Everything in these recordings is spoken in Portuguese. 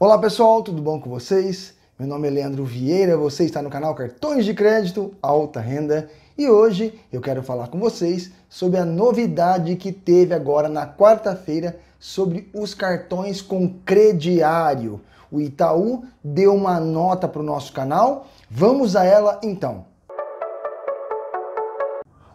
Olá pessoal, tudo bom com vocês? Meu nome é Leandro Vieira, você está no canal Cartões de Crédito Alta Renda e hoje eu quero falar com vocês sobre a novidade que teve agora na quarta-feira sobre os cartões com crediário. O Itaú deu uma nota para o nosso canal, vamos a ela então.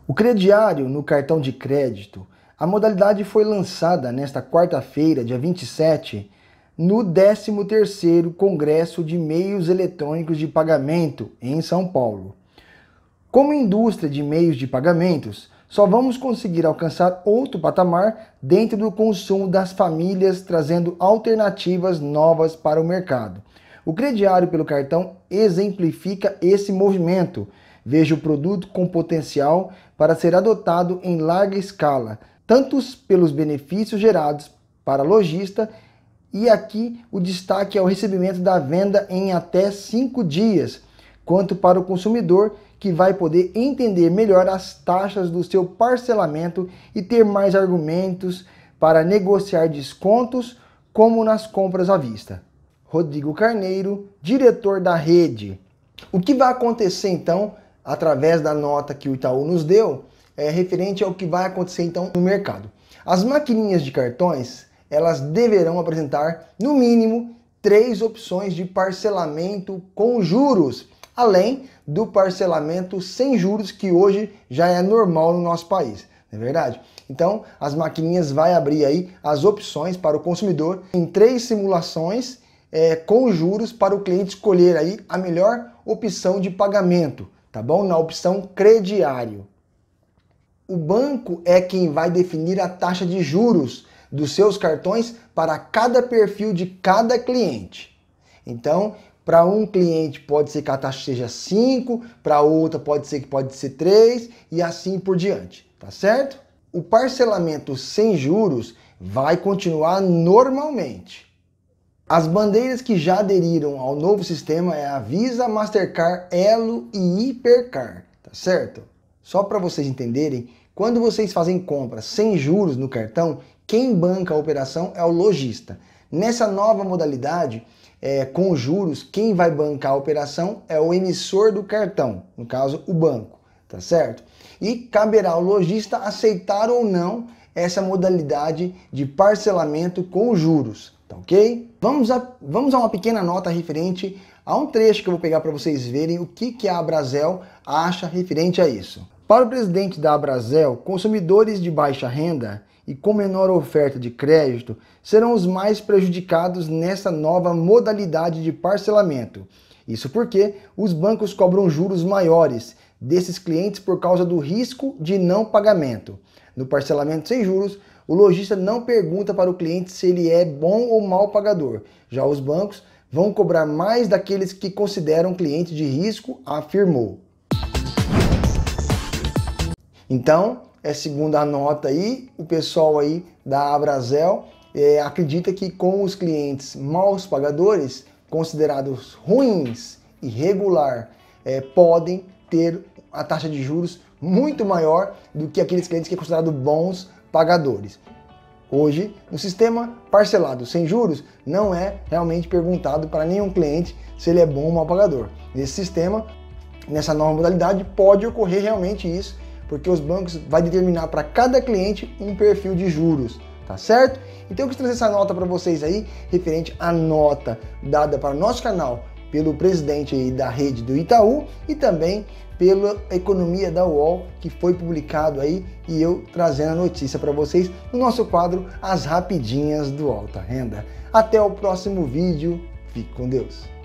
O crediário no cartão de crédito, a modalidade foi lançada nesta quarta-feira, dia 27, no 13º Congresso de Meios Eletrônicos de Pagamento, em São Paulo. Como indústria de meios de pagamentos, só vamos conseguir alcançar outro patamar dentro do consumo das famílias, trazendo alternativas novas para o mercado. O crediário pelo cartão exemplifica esse movimento. Veja o produto com potencial para ser adotado em larga escala, tanto pelos benefícios gerados para lojista e aqui o destaque é o recebimento da venda em até cinco dias, quanto para o consumidor que vai poder entender melhor as taxas do seu parcelamento e ter mais argumentos para negociar descontos, como nas compras à vista. Rodrigo Carneiro, diretor da rede. O que vai acontecer então, através da nota que o Itaú nos deu, é referente ao que vai acontecer então no mercado. As maquininhas de cartões elas deverão apresentar, no mínimo, três opções de parcelamento com juros, além do parcelamento sem juros que hoje já é normal no nosso país, não é verdade? Então, as maquininhas vai abrir aí as opções para o consumidor em três simulações é, com juros para o cliente escolher aí a melhor opção de pagamento, tá bom? Na opção crediário. O banco é quem vai definir a taxa de juros dos seus cartões para cada perfil de cada cliente. Então, para um cliente pode ser que a taxa seja 5, para outra pode ser que pode ser 3 e assim por diante, tá certo? O parcelamento sem juros vai continuar normalmente. As bandeiras que já aderiram ao novo sistema é a Visa, Mastercard, Elo e Hipercar, tá certo? Só para vocês entenderem, quando vocês fazem compras sem juros no cartão, quem banca a operação é o lojista. Nessa nova modalidade, é, com juros, quem vai bancar a operação é o emissor do cartão, no caso, o banco, tá certo? E caberá ao lojista aceitar ou não essa modalidade de parcelamento com juros, tá ok? Vamos a, vamos a uma pequena nota referente a um trecho que eu vou pegar para vocês verem o que, que a Abrazel acha referente a isso. Para o presidente da Abrazel, consumidores de baixa renda e com menor oferta de crédito serão os mais prejudicados nessa nova modalidade de parcelamento. Isso porque os bancos cobram juros maiores desses clientes por causa do risco de não pagamento. No parcelamento sem juros, o lojista não pergunta para o cliente se ele é bom ou mau pagador. Já os bancos vão cobrar mais daqueles que consideram cliente de risco, afirmou. Então, é segundo a nota aí, o pessoal aí da Abrazel é, acredita que com os clientes maus pagadores, considerados ruins, irregular, é, podem ter a taxa de juros muito maior do que aqueles clientes que é considerado bons pagadores. Hoje, no sistema parcelado sem juros não é realmente perguntado para nenhum cliente se ele é bom ou mal pagador. Nesse sistema, nessa nova modalidade, pode ocorrer realmente isso porque os bancos vai determinar para cada cliente um perfil de juros, tá certo? Então eu quis trazer essa nota para vocês aí, referente à nota dada para o nosso canal pelo presidente da rede do Itaú e também pela economia da UOL, que foi publicado aí e eu trazendo a notícia para vocês no nosso quadro As Rapidinhas do Alta Renda. Até o próximo vídeo, fique com Deus!